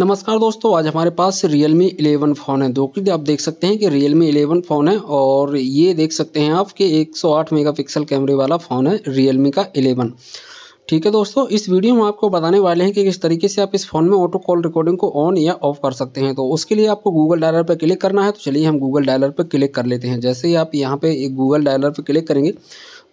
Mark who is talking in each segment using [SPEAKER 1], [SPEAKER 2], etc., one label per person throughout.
[SPEAKER 1] नमस्कार दोस्तों आज हमारे पास Realme 11 फ़ोन है दो आप देख सकते हैं कि Realme 11 फ़ोन है और ये देख सकते हैं आप कि 108 मेगापिक्सल कैमरे वाला फ़ोन है Realme का 11 ठीक है दोस्तों इस वीडियो में आपको बताने वाले हैं कि किस तरीके से आप इस फ़ोन में ऑटो कॉल रिकॉर्डिंग को ऑन या ऑफ कर सकते हैं तो उसके लिए आपको गूगल डायलर पर क्लिक करना है तो चलिए हम गूगल डायलर पर क्लिक कर लेते हैं जैसे ही आप यहाँ पर एक गूगल डायलर पर क्लिक करेंगे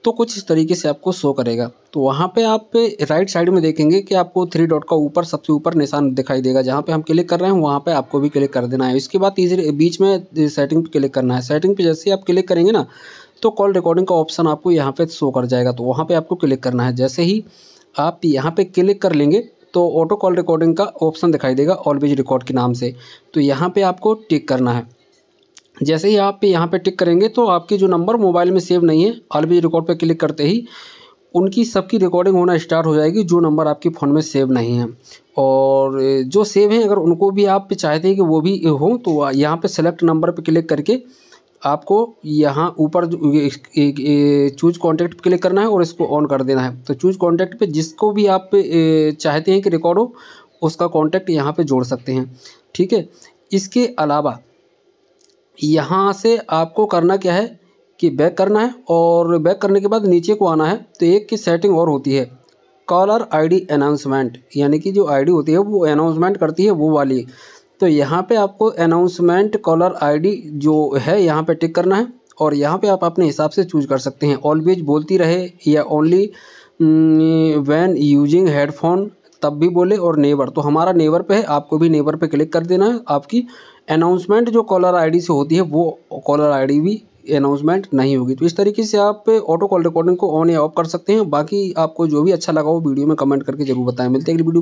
[SPEAKER 1] तो कुछ इस तरीके से आपको शो करेगा तो वहाँ पे आप राइट साइड में देखेंगे कि आपको थ्री डॉट का ऊपर सबसे ऊपर निशान दिखाई देगा जहाँ पे हम क्लिक कर रहे हैं वहाँ पे आपको भी क्लिक कर देना है इसके बाद तीसरे बीच में सेटिंग पे क्लिक करना है सेटिंग पे जैसे आप क्लिक करेंगे ना तो कॉल रिकॉर्डिंग का ऑप्शन आपको यहाँ पर शो कर जाएगा तो वहाँ पर आपको क्लिक करना है जैसे ही आप यहाँ पर क्लिक कर लेंगे तो ऑटो कॉल रिकॉर्डिंग का ऑप्शन दिखाई देगा ऑलवेज रिकॉर्ड के नाम से तो यहाँ पर आपको टिक करना है जैसे ही आप यहाँ पे टिक करेंगे तो आपके जो नंबर मोबाइल में सेव नहीं है ऑलवेज रिकॉर्ड पे क्लिक करते ही उनकी सबकी रिकॉर्डिंग होना स्टार्ट हो जाएगी जो नंबर आपके फ़ोन में सेव नहीं है और जो सेव हैं अगर उनको भी आप चाहते हैं कि वो भी हों तो यहाँ पे सेलेक्ट नंबर पे क्लिक करके आपको यहाँ ऊपर चूज कॉन्टैक्ट क्लिक करना है और इसको ऑन कर देना है तो चूज कॉन्टैक्ट पर जिसको भी आप चाहते हैं कि रिकॉर्ड हो उसका कॉन्टैक्ट यहाँ पर जोड़ सकते हैं ठीक है इसके अलावा यहाँ से आपको करना क्या है कि बैक करना है और बैक करने के बाद नीचे को आना है तो एक की सेटिंग और होती है कॉलर आईडी अनाउंसमेंट यानी कि जो आईडी होती है वो अनाउंसमेंट करती है वो वाली तो यहाँ पे आपको अनाउंसमेंट कॉलर आईडी जो है यहाँ पे टिक करना है और यहाँ पे आप अपने हिसाब से चूज कर सकते हैं ऑलवेज बोलती रहे या ओनली वैन यूजिंग हेडफोन तब भी बोले और नेवर तो हमारा नेवर पे है आपको भी नेवर पे क्लिक कर देना है आपकी अनाउंसमेंट जो कॉलर आईडी से होती है वो कॉलर आईडी भी अनाउंसमेंट नहीं होगी तो इस तरीके से आप ऑटो कॉल रिकॉर्डिंग को ऑन या ऑफ कर सकते हैं बाकी आपको जो भी अच्छा लगा वो वीडियो में कमेंट करके जरूर बताएं मिलते हैं अगली वीडियो में